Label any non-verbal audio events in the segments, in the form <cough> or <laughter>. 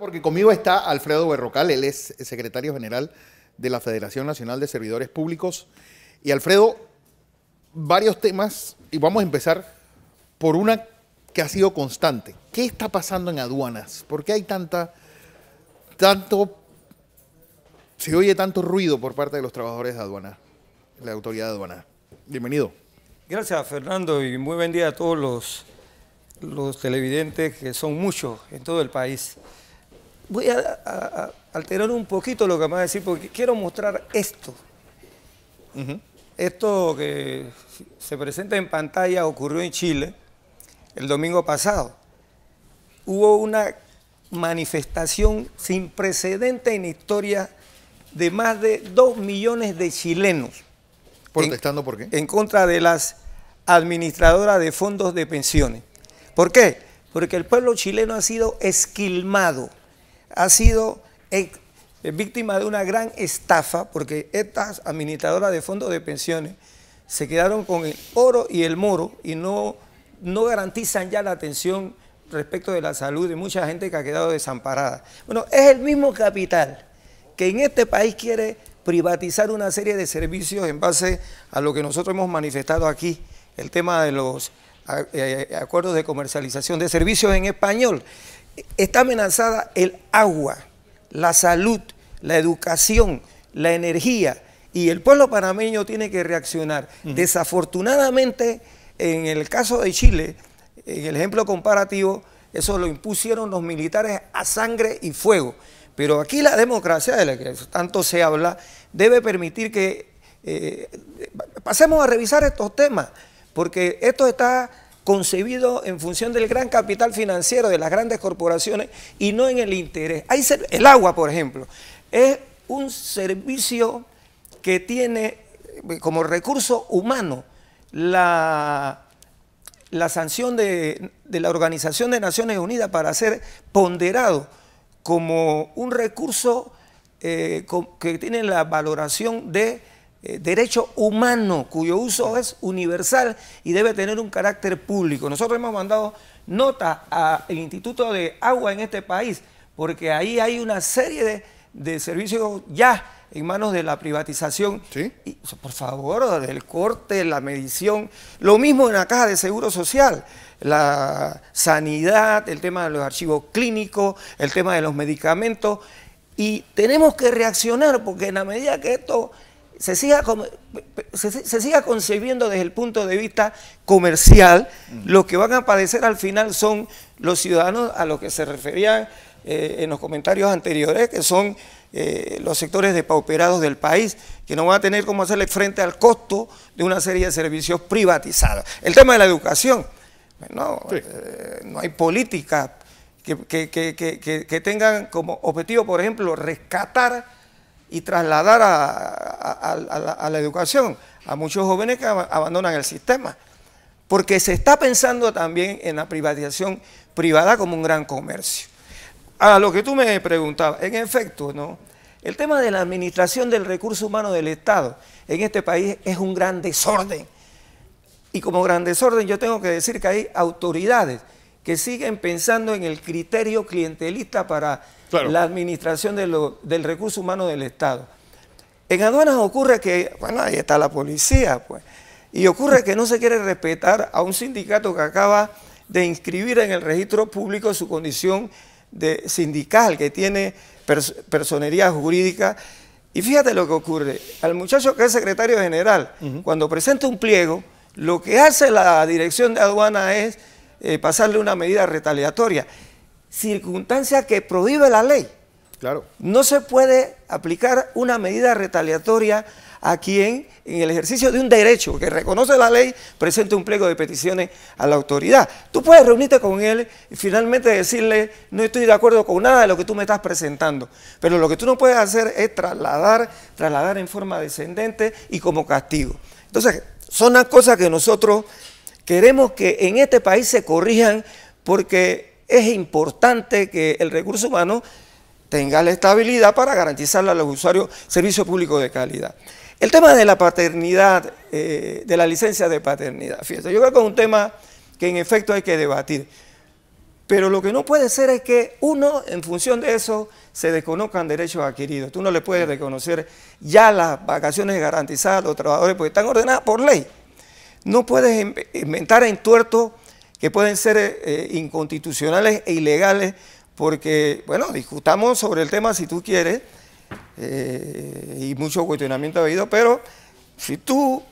Porque conmigo está Alfredo Berrocal, él es secretario general de la Federación Nacional de Servidores Públicos. Y Alfredo, varios temas, y vamos a empezar por una que ha sido constante. ¿Qué está pasando en aduanas? ¿Por qué hay tanta, tanto, se oye tanto ruido por parte de los trabajadores de aduanas, la autoridad de aduanas? Bienvenido. Gracias, Fernando, y muy buen día a todos los, los televidentes, que son muchos en todo el país voy a, alterar un poquito lo que me va a decir porque quiero mostrar esto. Esto que se presenta en pantalla ocurrió en Chile el domingo pasado. Hubo una manifestación sin precedente en historia de más de dos millones de chilenos. ¿Protestando por qué? En contra de las administradoras de fondos de pensiones. ¿Por qué? Porque el pueblo chileno ha sido esquilmado ha sido eh, víctima de una gran estafa porque estas administradoras de fondos de pensiones se quedaron con el oro y el moro y no, no garantizan ya la atención respecto de la salud de mucha gente que ha quedado desamparada. Bueno, es el mismo capital que en este país quiere privatizar una serie de servicios en base a lo que nosotros hemos manifestado aquí, el tema de los eh, eh, acuerdos de comercialización de servicios en español está amenazada el agua, la salud, la educación, la energía. Y el pueblo panameño tiene que reaccionar. Desafortunadamente, en el caso de Chile, en el ejemplo comparativo, eso lo impusieron los militares a sangre y fuego. Pero aquí la democracia, de la que tanto se habla, debe permitir que eh, pasemos a revisar estos temas, porque esto está concebido en función del gran capital financiero de las grandes corporaciones y no en el interés. el agua, por ejemplo, es un servicio que tiene eh, como recurso humano la, la sanción de, la Organización de Naciones Unidas para ser ponderado como un recurso eh, que tiene la valoración de eh, derecho humano cuyo uso es universal y debe tener un carácter público. Nosotros hemos mandado nota al Instituto de Agua en este país porque ahí hay una serie de, servicios ya en manos de la privatización. por favor, del corte, la medición. Lo mismo en la caja de seguro social, la sanidad, el tema de los archivos clínicos, el tema de los medicamentos. Y tenemos que reaccionar porque en la medida que esto se siga, como se siga concebiendo desde el punto de vista comercial, mm. lo que van a padecer al final son los ciudadanos a los que se referían eh, en los comentarios anteriores, que son eh, los sectores depauperados del país, que no van a tener cómo hacerle frente al costo de una serie de servicios privatizados. El tema de la educación, no, eh, no hay política que, que, que tengan como objetivo, por ejemplo, rescatar y trasladar a, la, la, educación a muchos jóvenes que abandonan el sistema. Porque se está pensando también en la privatización privada como un gran comercio. A lo que tú me preguntabas, en efecto, ¿no? El tema de la administración del recurso humano del Estado en este país es un gran desorden. Y como gran desorden yo tengo que decir que hay autoridades que siguen pensando en el criterio clientelista para la administración del recurso humano del Estado. En aduanas ocurre que, bueno, ahí está la policía, pues, y ocurre que no se quiere respetar a un sindicato que acaba de inscribir en el registro público su condición de sindical, que tiene personería jurídica. Y fíjate lo que ocurre, al muchacho que es secretario general, cuando presenta un pliego, lo que hace la dirección de aduana es eh, pasarle una medida retaliatoria. Circunstancia que prohíbe la ley. Claro. No se puede aplicar una medida retaliatoria a quien en el ejercicio de un derecho que reconoce la ley presente un pliego de peticiones a la autoridad. Tú puedes reunirte con él y finalmente decirle, no estoy de acuerdo con nada de lo que tú me estás presentando, pero lo que tú no puedes hacer es trasladar, trasladar en forma descendente y como castigo. Entonces, son las cosas que nosotros Queremos que en este país se corrijan porque es importante que el recurso humano tenga la estabilidad para garantizarle a los usuarios servicios públicos de calidad. El tema de la paternidad, eh, de la licencia de paternidad, fíjate, yo creo que es un tema que en efecto hay que debatir. Pero lo que no puede ser es que uno, en función de eso, se desconozcan derechos adquiridos. Tú no le puedes reconocer ya las vacaciones garantizadas a los trabajadores porque están ordenadas por ley. No puedes inventar entuertos que pueden ser eh, eh, inconstitucionales e ilegales, porque, bueno, discutamos sobre el tema si tú quieres, eh, y mucho cuestionamiento ha habido, pero si tú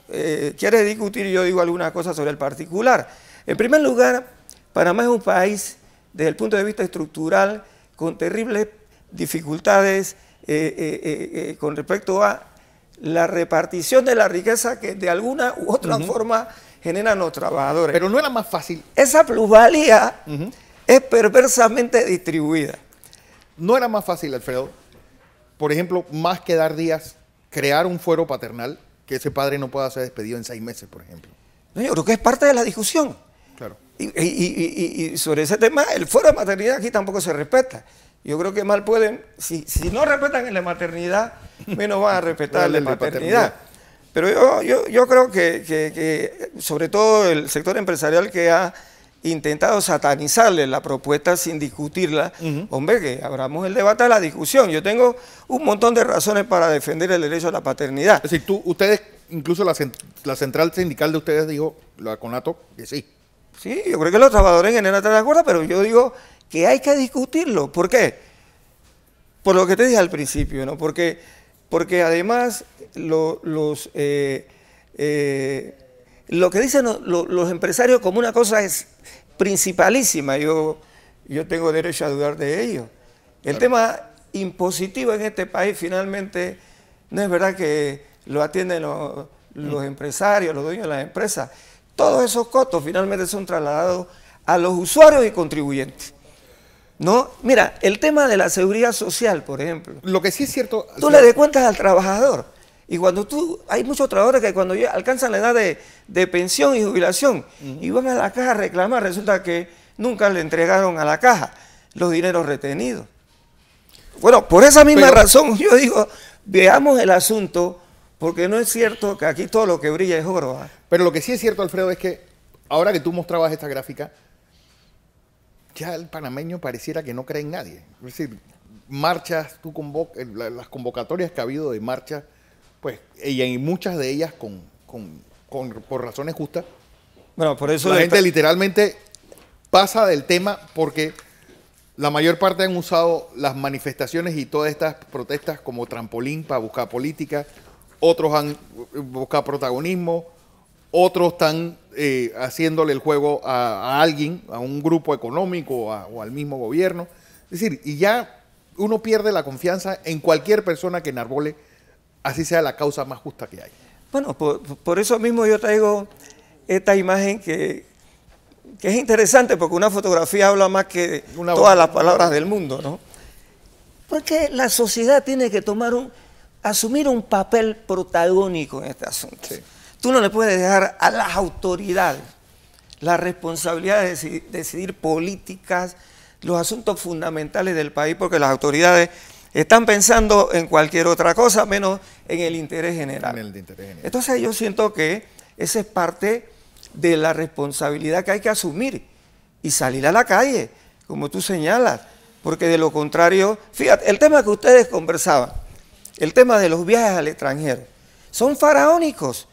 quieres discutir, yo digo alguna cosa sobre el particular. En primer lugar, Panamá es un país, desde el punto de vista estructural, con terribles dificultades con respecto a la repartición de la riqueza que de alguna u otra forma generan los trabajadores. Pero no era más fácil. Esa plusvalía es perversamente distribuida. No era más fácil, Alfredo. Por ejemplo, más que dar días, crear un fuero paternal que ese padre no pueda ser despedido en seis meses, por ejemplo. No, yo creo que es parte de la discusión. Claro. Y, y sobre ese tema, el fuero de maternidad aquí tampoco se respeta. Yo creo que mal pueden, si, no respetan en la maternidad, menos van a respetar la paternidad. Pero yo, creo que, sobre todo el sector empresarial que ha intentado satanizarle la propuesta sin discutirla, hombre, que abramos el debate a la discusión. Yo tengo un montón de razones para defender el derecho a la paternidad. Es decir, tú, ustedes, incluso la, la central sindical de ustedes dijo, la CONATO, que sí. Sí, yo creo que los trabajadores en general están de acuerdo, pero yo digo que hay que discutirlo. ¿Por qué? Por lo que te dije al principio, ¿no? Porque, porque además lo, los, eh, eh, que dicen los, empresarios como una cosa es principalísima. Yo, yo tengo derecho a dudar de ello. El tema impositivo en este país finalmente no es verdad que lo atienden los, los mm. empresarios, los dueños de las empresas. Todos esos costos finalmente son trasladados a los usuarios y contribuyentes. ¿No? Mira, el tema de la seguridad social, por ejemplo. Lo que sí es cierto. Tú le cuentas al trabajador. Y cuando tú, hay muchos trabajadores que cuando alcanzan la edad de, pensión y jubilación y van a la caja a reclamar, resulta que nunca le entregaron a la caja los dineros retenidos. Bueno, por esa misma razón <laughs> yo digo, veamos el asunto, porque no es cierto que aquí todo lo que brilla es oro. ¿ah? Pero lo que sí es cierto, Alfredo, es que ahora que tú mostrabas esta gráfica, ya el panameño pareciera que no cree en nadie. Es decir, marchas, tú eh, las convocatorias que ha habido de marchas, pues, y hay muchas de ellas con, por razones justas. Bueno, por eso. La gente literalmente pasa del tema porque la mayor parte han usado las manifestaciones y todas estas protestas como trampolín para buscar política. Otros han buscado protagonismo otros están eh, haciéndole el juego a, alguien, a un grupo económico o al mismo gobierno. Es decir, y ya uno pierde la confianza en cualquier persona que enarbole, así sea la causa más justa que hay. Bueno, por, eso mismo yo traigo esta imagen que, es interesante, porque una fotografía habla más que todas las palabras del mundo, ¿no? Porque la sociedad tiene que tomar un, asumir un papel protagónico en este asunto. Sí. Tú no le puedes dejar a las autoridades la responsabilidad de decidir, políticas, los asuntos fundamentales del país, porque las autoridades están pensando en cualquier otra cosa menos en el interés general. En el interés general. Entonces yo siento que esa es parte de la responsabilidad que hay que asumir y salir a la calle, como tú señalas, porque de lo contrario, fíjate, el tema que ustedes conversaban, el tema de los viajes al extranjero, son faraónicos.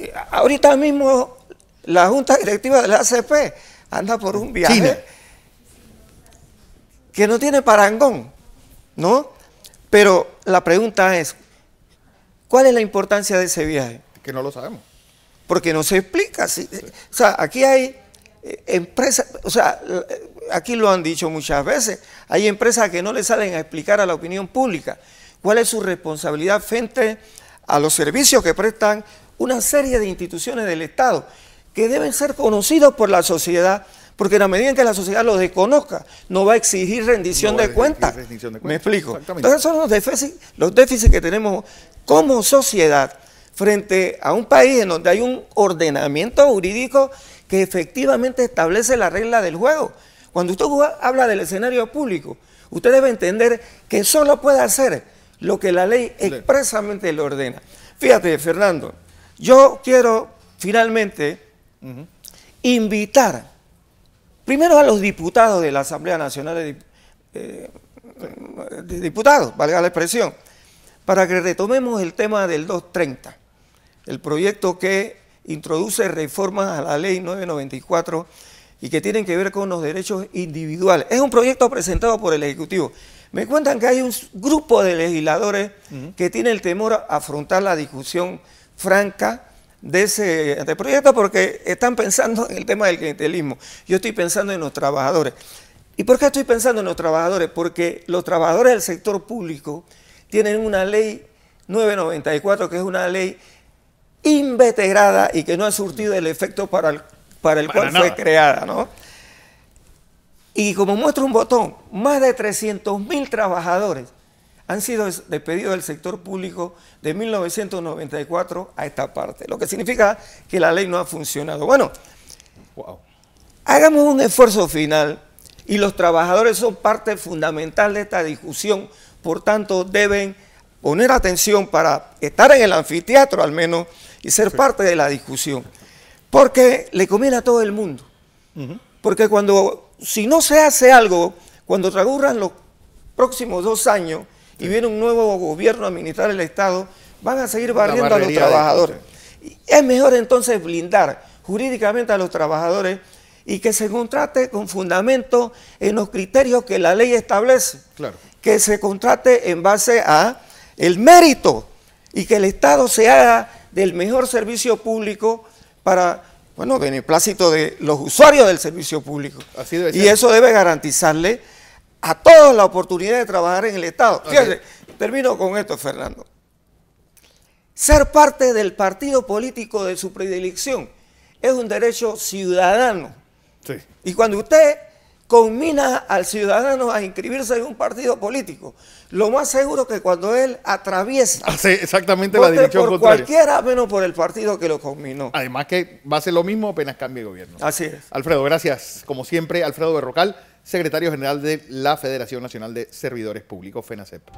Eh, ahorita mismo la Junta Directiva de la ACP anda por un viaje que no tiene parangón, ¿no? Pero la pregunta es, ¿cuál es la importancia de ese viaje? Que no lo sabemos. Porque no se explica. Eh, o sea, aquí hay eh, empresas, o sea, aquí lo han dicho muchas veces, hay empresas que no le salen a explicar a la opinión pública cuál es su responsabilidad frente a los servicios que prestan una serie de instituciones del Estado que deben ser conocidos por la sociedad, porque en la medida en que la sociedad los desconozca, no va a exigir rendición, de, cuentas. Me explico. Entonces son los déficits que tenemos como sociedad frente a un país en donde hay un ordenamiento jurídico que efectivamente establece la regla del juego. Cuando usted habla del escenario público, usted debe entender que solo puede hacer lo que la ley expresamente le ordena. Fíjate, Fernando, yo quiero finalmente invitar primero a los diputados de la Asamblea Nacional de, eh, Diputados, valga la expresión, para que retomemos el tema del 230, el proyecto que introduce reformas a la ley 994 y que tienen que ver con los derechos individuales. Es un proyecto presentado por el Ejecutivo. Me cuentan que hay un grupo de legisladores que tiene el temor a afrontar la discusión franca de ese proyecto porque están pensando en el tema del clientelismo. Yo estoy pensando en los trabajadores. ¿Y por qué estoy pensando en los trabajadores? Porque los trabajadores del sector público tienen una ley 994 que es una ley inveterada y que no ha surtido el efecto para el, para el cual fue creada, Y como muestra un botón, más de 300 mil trabajadores han sido despedidos del sector público de 1994 a esta parte, lo que significa que la ley no ha funcionado. Bueno, hagamos un esfuerzo final y los trabajadores son parte fundamental de esta discusión, por tanto deben poner atención para estar en el anfiteatro al menos y ser parte de la discusión, porque le conviene a todo el mundo, porque cuando, si no se hace algo, cuando transcurran los próximos dos años, y viene un nuevo gobierno a administrar el Estado, van a seguir barriendo a los trabajadores. es mejor entonces blindar jurídicamente a los trabajadores y que se contrate con fundamento en los criterios que la ley establece. Que se contrate en base a el mérito y que el Estado se haga del mejor servicio público para, bueno, beneplácito de los usuarios del servicio público. Y eso debe garantizarle a todos la oportunidad de trabajar en el Estado. termino con esto, Fernando. Ser parte del partido político de su predilección es un derecho ciudadano. Y cuando usted combina al ciudadano a inscribirse en un partido político, lo más seguro que cuando él atraviesa... Hace ah, exactamente la dirección por cualquiera menos por el partido que lo combinó. Además que va a ser lo mismo apenas cambie gobierno. Así es. Alfredo, gracias. Como siempre, Alfredo Berrocal secretario general de la Federación Nacional de Servidores Públicos, FENACEP.